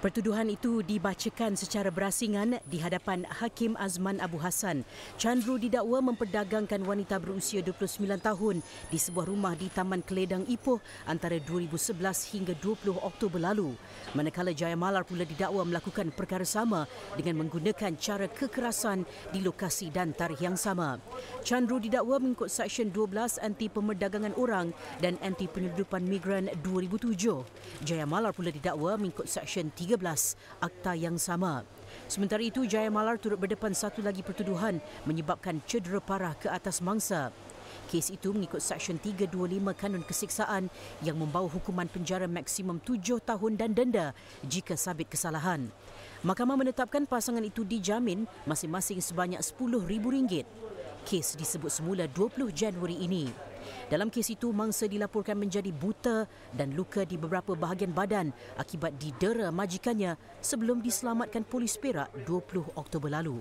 Pertuduhan itu dibacakan secara berasingan di hadapan Hakim Azman Abu Hassan. Chandru didakwa memperdagangkan wanita berusia 29 tahun di sebuah rumah di Taman Keledang Ipoh antara 2011 hingga 20 Oktober lalu. Manakala Jaya Malar pula didakwa melakukan perkara sama dengan menggunakan cara kekerasan di lokasi dan tarikh yang sama. Chandru didakwa mengikut Seksyen 12 Anti Pemerdagangan Orang dan Anti Penyeludupan Migran 2007. Jaya Malar pula didakwa mengikut Seksyen 3 13 akta yang sama. Sementara itu, Jaya Malar turut berdepan satu lagi pertuduhan menyebabkan cedera parah ke atas mangsa. Kes itu mengikut Seksyen 325 Kanun Kesiksaan yang membawa hukuman penjara maksimum tujuh tahun dan denda jika sabit kesalahan. Mahkamah menetapkan pasangan itu dijamin masing-masing sebanyak RM10,000. Kes disebut semula 20 Januari ini. Dalam kes itu, mangsa dilaporkan menjadi buta dan luka di beberapa bahagian badan akibat didera majikannya sebelum diselamatkan polis Perak 20 Oktober lalu.